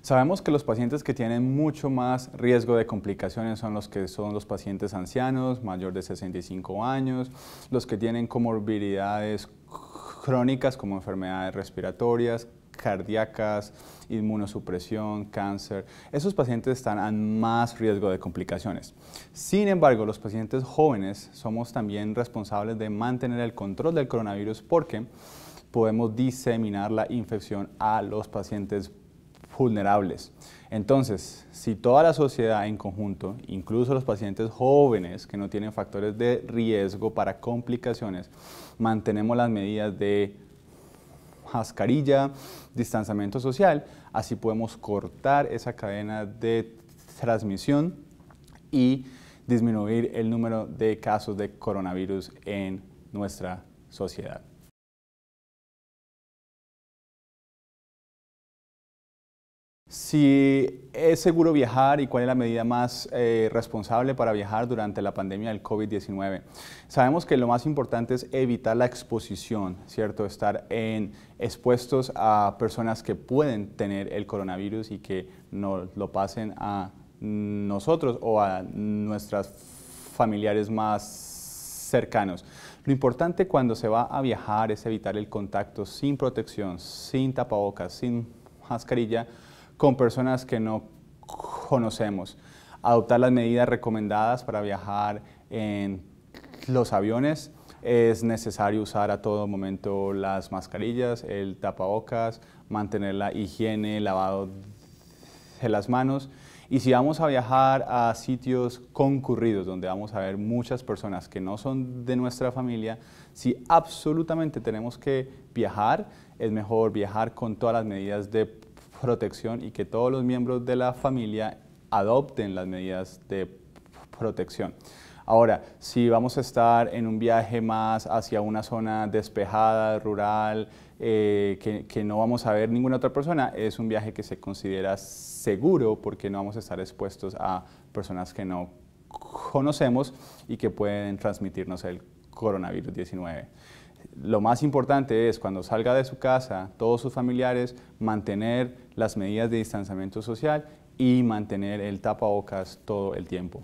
Sabemos que los pacientes que tienen mucho más riesgo de complicaciones son los que son los pacientes ancianos, mayor de 65 años, los que tienen comorbilidades crónicas como enfermedades respiratorias, cardíacas, inmunosupresión, cáncer. Esos pacientes están a más riesgo de complicaciones. Sin embargo, los pacientes jóvenes somos también responsables de mantener el control del coronavirus porque podemos diseminar la infección a los pacientes vulnerables. Entonces, si toda la sociedad en conjunto, incluso los pacientes jóvenes que no tienen factores de riesgo para complicaciones, mantenemos las medidas de mascarilla, distanciamiento social, así podemos cortar esa cadena de transmisión y disminuir el número de casos de coronavirus en nuestra sociedad. Si es seguro viajar y cuál es la medida más eh, responsable para viajar durante la pandemia del COVID-19. Sabemos que lo más importante es evitar la exposición, ¿cierto? Estar expuestos a personas que pueden tener el coronavirus y que no lo pasen a nosotros o a nuestros familiares más cercanos. Lo importante cuando se va a viajar es evitar el contacto sin protección, sin tapabocas, sin mascarilla con personas que no conocemos, adoptar las medidas recomendadas para viajar en los aviones, es necesario usar a todo momento las mascarillas, el tapabocas, mantener la higiene, lavado de las manos. Y si vamos a viajar a sitios concurridos, donde vamos a ver muchas personas que no son de nuestra familia, si absolutamente tenemos que viajar, es mejor viajar con todas las medidas de protección y que todos los miembros de la familia adopten las medidas de protección. Ahora, si vamos a estar en un viaje más hacia una zona despejada, rural, eh, que, que, no vamos a ver ninguna otra persona, es un viaje que se considera seguro porque no vamos a estar expuestos a personas que no conocemos y que pueden transmitirnos el coronavirus 19 lo más importante es cuando salga de su casa, todos sus familiares, mantener las medidas de distanciamiento social y mantener el tapabocas todo el tiempo.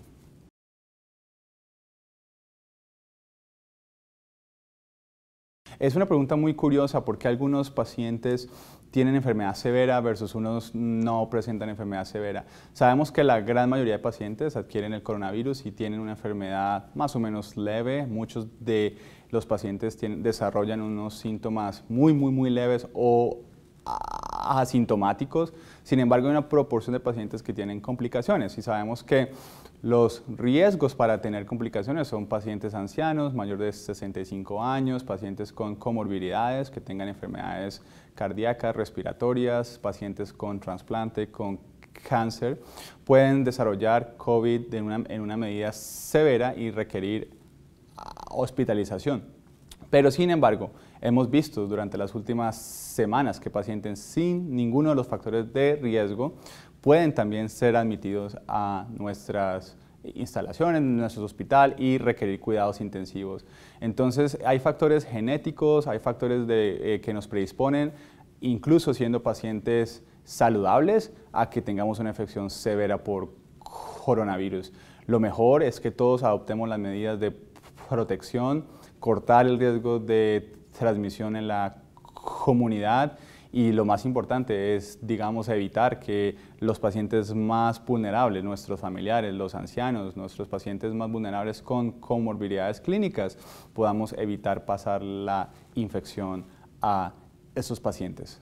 Es una pregunta muy curiosa porque algunos pacientes tienen enfermedad severa versus unos no presentan enfermedad severa. Sabemos que la gran mayoría de pacientes adquieren el coronavirus y tienen una enfermedad más o menos leve. Muchos de los pacientes desarrollan unos síntomas muy, muy, muy leves o ah, asintomáticos, sin embargo hay una proporción de pacientes que tienen complicaciones y sabemos que los riesgos para tener complicaciones son pacientes ancianos, mayores de 65 años, pacientes con comorbilidades, que tengan enfermedades cardíacas, respiratorias, pacientes con trasplante, con cáncer, pueden desarrollar COVID en una medida severa y requerir ah, hospitalización. Pero sin embargo, hemos visto durante las últimas semanas que pacientes sin ninguno de los factores de riesgo pueden también ser admitidos a nuestras instalaciones, en nuestro hospital y requerir cuidados intensivos. Entonces, hay factores genéticos, hay factores eh, que nos predisponen, incluso siendo pacientes saludables, a que tengamos una infección severa por coronavirus. Lo mejor es que todos adoptemos las medidas de protección, cortar el riesgo de transmisión en la comunidad y lo más importante es, digamos, evitar que los pacientes más vulnerables, nuestros familiares, los ancianos, nuestros pacientes más vulnerables con comorbilidades clínicas, podamos evitar pasar la infección a esos pacientes.